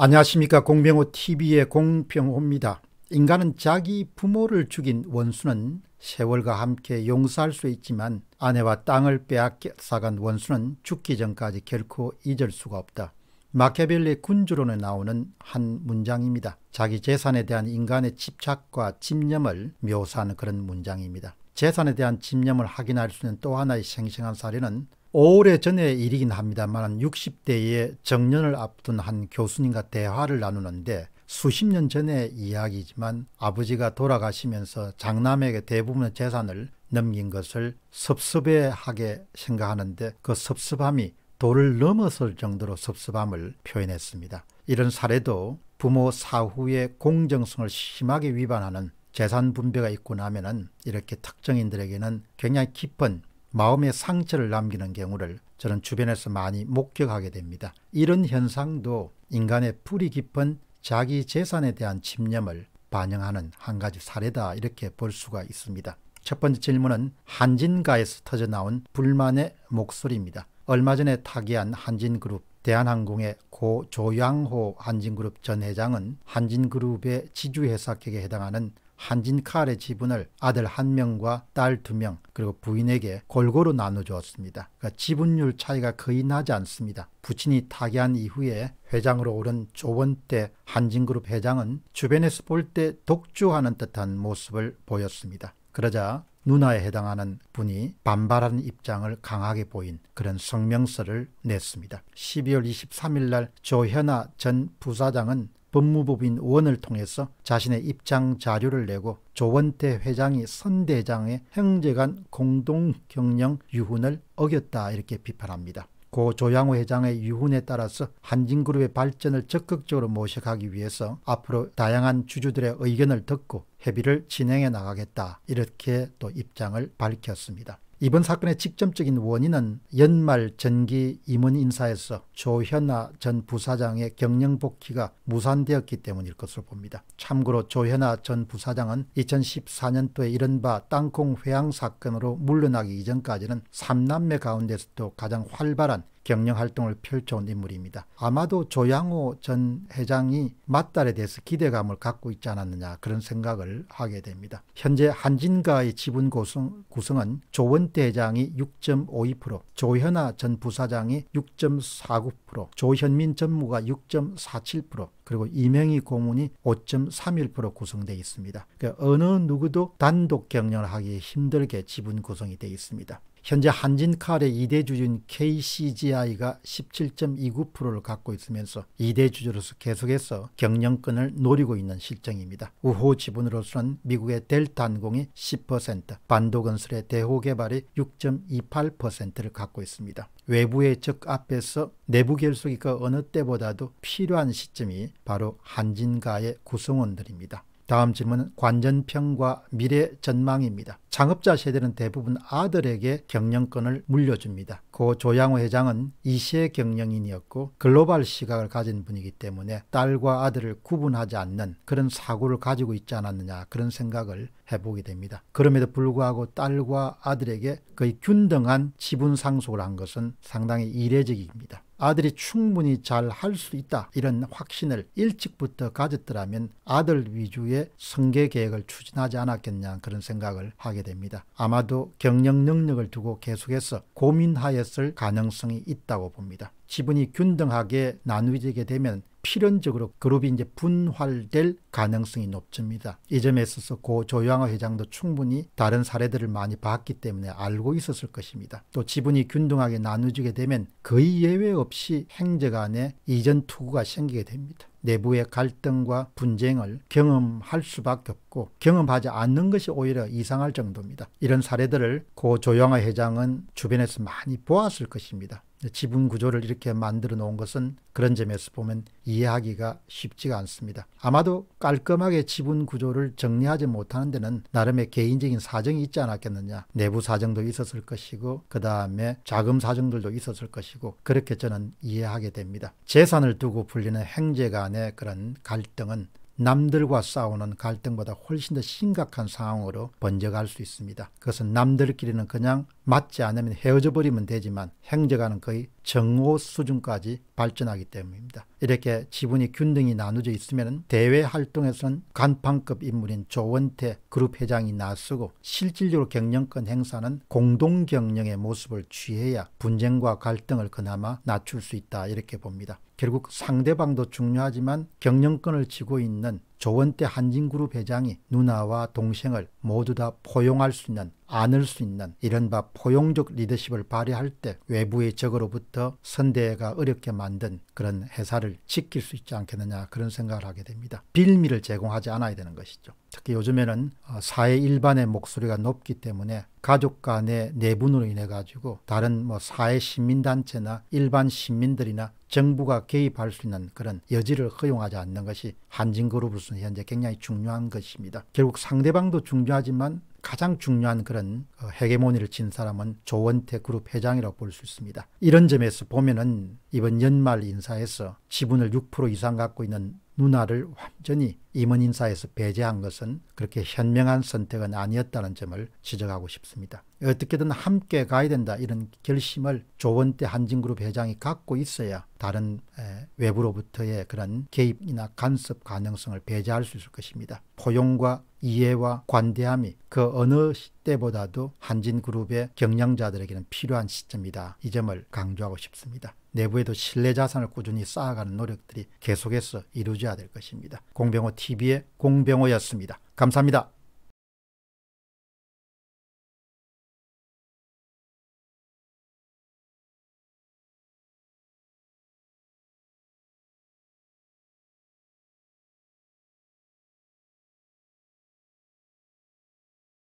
안녕하십니까 공병호 TV의 공병호입니다. 인간은 자기 부모를 죽인 원수는 세월과 함께 용서할 수 있지만 아내와 땅을 빼앗아간 원수는 죽기 전까지 결코 잊을 수가 없다. 마케벨의 군주론에 나오는 한 문장입니다. 자기 재산에 대한 인간의 집착과 집념을 묘사하는 그런 문장입니다. 재산에 대한 집념을 확인할 수 있는 또 하나의 생생한 사례는 오래전의 일이긴 합니다만 60대의 정년을 앞둔 한 교수님과 대화를 나누는데 수십 년 전의 이야기지만 아버지가 돌아가시면서 장남에게 대부분의 재산을 넘긴 것을 섭섭해하게 생각하는데 그 섭섭함이 도를 넘어설 정도로 섭섭함을 표현했습니다. 이런 사례도 부모 사후의 공정성을 심하게 위반하는 재산 분배가 있고 나면은 이렇게 특정인들에게는 굉장히 깊은 마음의 상처를 남기는 경우를 저는 주변에서 많이 목격하게 됩니다. 이런 현상도 인간의 뿌리 깊은 자기 재산에 대한 집념을 반영하는 한 가지 사례다 이렇게 볼 수가 있습니다. 첫 번째 질문은 한진가에서 터져 나온 불만의 목소리입니다. 얼마 전에 타계한 한진그룹 대한항공의 고 조양호 한진그룹 전 회장은 한진그룹의 지주회사격에 해당하는 한진칼의 지분을 아들 한명과 딸 두 명 그리고 부인에게 골고루 나눠주었습니다. 그러니까 지분율 차이가 거의 나지 않습니다. 부친이 타계한 이후에 회장으로 오른 조원태 한진그룹 회장은 주변에서 볼 때 독주하는 듯한 모습을 보였습니다. 그러자 누나에 해당하는 분이 반발하는 입장을 강하게 보인 그런 성명서를 냈습니다. 12월 23일 날 조현아 전 부사장은 법무법인 원을 통해서 자신의 입장 자료를 내고 조원태 회장이 선 대장의 형제간 공동 경영 유훈을 어겼다 이렇게 비판합니다. 고 조양호 회장의 유훈에 따라서 한진그룹의 발전을 적극적으로 모색하기 위해서 앞으로 다양한 주주들의 의견을 듣고 협의를 진행해 나가겠다 이렇게 또 입장을 밝혔습니다. 이번 사건의 직접적인 원인은 연말 전기 임원 인사에서 조현아 전 부사장의 경영 복귀가 무산되었기 때문일 것으로 봅니다. 참고로 조현아 전 부사장은 2014년도에 이른바 땅콩 회항 사건으로 물러나기 이전까지는 3남매 가운데서도 가장 활발한 경영 활동을 펼쳐온 인물입니다. 아마도 조양호 전 회장이 맞달에 대해서 기대감을 갖고 있지 않았느냐 그런 생각을 하게 됩니다. 현재 한진가의 지분 구성, 구성은 조원태 회장이 6.52%, 조현아 전 부사장이 6.49%, 조현민 전무가 6.47%, 그리고 이명희 고문이 5.31% 구성되어 있습니다. 그러니까 어느 누구도 단독 경영을 하기 힘들게 지분 구성이 되어 있습니다. 현재 한진칼의 2대 주주인 KCGI가 17.29%를 갖고 있으면서 2대 주주로서 계속해서 경영권을 노리고 있는 실정입니다. 우호 지분으로서는 미국의 델타항공이 10%, 반도건설의 대호개발이 6.28%를 갖고 있습니다. 외부의 적 앞에서 내부 결속이 그 어느 때보다도 필요한 시점이 바로 한진가의 구성원들입니다. 다음 질문은 관전평과 미래 전망입니다. 창업자 세대는 대부분 아들에게 경영권을 물려줍니다. 고 조양호 회장은 이시의 경영인이었고 글로벌 시각을 가진 분이기 때문에 딸과 아들을 구분하지 않는 그런 사고를 가지고 있지 않았느냐 그런 생각을 해보게 됩니다. 그럼에도 불구하고 딸과 아들에게 거의 균등한 지분 상속을 한 것은 상당히 이례적입니다. 아들이 충분히 잘 할 수 있다 이런 확신을 일찍부터 가졌더라면 아들 위주의 성계 계획을 추진하지 않았겠냐 그런 생각을 하게 됩니다. 아마도 경영 능력을 두고 계속해서 고민하였을 가능성이 있다고 봅니다. 지분이 균등하게 나누어지게 되면 필연적으로 그룹이 이제 분활될 가능성이 높습니다. 이 점에 있어서 고조양호 회장도 충분히 다른 사례들을 많이 봤기 때문에 알고 있었을 것입니다. 또 지분이 균등하게 나누지게 되면 거의 예외 없이 행적 안에 이전 투구가 생기게 됩니다. 내부의 갈등과 분쟁을 경험할 수밖에 없고 경험하지 않는 것이 오히려 이상할 정도입니다. 이런 사례들을 고 조영아 회장은 주변에서 많이 보았을 것입니다. 지분 구조를 이렇게 만들어 놓은 것은 그런 점에서 보면 이해하기가 쉽지가 않습니다. 아마도 깔끔하게 지분 구조를 정리하지 못하는 데는 나름의 개인적인 사정이 있지 않았겠느냐. 내부 사정도 있었을 것이고 그 다음에 자금 사정들도 있었을 것이고 그렇게 저는 이해하게 됩니다. 재산을 두고 불리는 행제간의 그런 갈등은 남들과 싸우는 갈등보다 훨씬 더 심각한 상황으로 번져갈 수 있습니다. 그것은 남들끼리는 그냥 맞지 않으면 헤어져 버리면 되지만 행정가는 거의 정오 수준까지 발전하기 때문입니다. 이렇게 지분이 균등히 나누어져 있으면 대외 활동에서는 간판급 인물인 조원태 그룹 회장이 나서고 실질적으로 경영권 행사는 공동 경영의 모습을 취해야 분쟁과 갈등을 그나마 낮출 수 있다 이렇게 봅니다. 결국 상대방도 중요하지만 경영권을 쥐고 있는 조원태 한진그룹 회장이 누나와 동생을 모두 다 포용할 수 있는 안을 수 있는 이른바 포용적 리더십을 발휘할 때 외부의 적으로부터 선대가 어렵게 만든 그런 회사를 지킬 수 있지 않겠느냐 그런 생각을 하게 됩니다. 빌미를 제공하지 않아야 되는 것이죠. 특히 요즘에는 어, 사회 일반의 목소리가 높기 때문에 가족 간의 내분으로 인해 가지고 다른 뭐 사회 시민단체나 일반 시민들이나 정부가 개입할 수 있는 그런 여지를 허용하지 않는 것이 한진그룹으로서 현재 굉장히 중요한 것입니다. 결국 상대방도 중요하지만 가장 중요한 그런 어, 헤게모니를 친 사람은 조원태 그룹 회장이라고 볼 수 있습니다. 이런 점에서 보면은 이번 연말 인사에서 지분을 6% 이상 갖고 있는 누나를 완전히 임원인사에서 배제한 것은 그렇게 현명한 선택은 아니었다는 점을 지적하고 싶습니다. 어떻게든 함께 가야 된다 이런 결심을 조원태 한진그룹 회장이 갖고 있어야 다른 외부로부터의 그런 개입이나 간섭 가능성을 배제할 수 있을 것입니다. 포용과 이해와 관대함이 그 어느 때보다도 한진그룹의 경영자들에게는 필요한 시점이다. 이 점을 강조하고 싶습니다. 내부에도 신뢰 자산을 꾸준히 쌓아가는 노력들이 계속해서 이루어져야 될 것입니다. 공병호 t TV의 공병호였습니다. 감사합니다.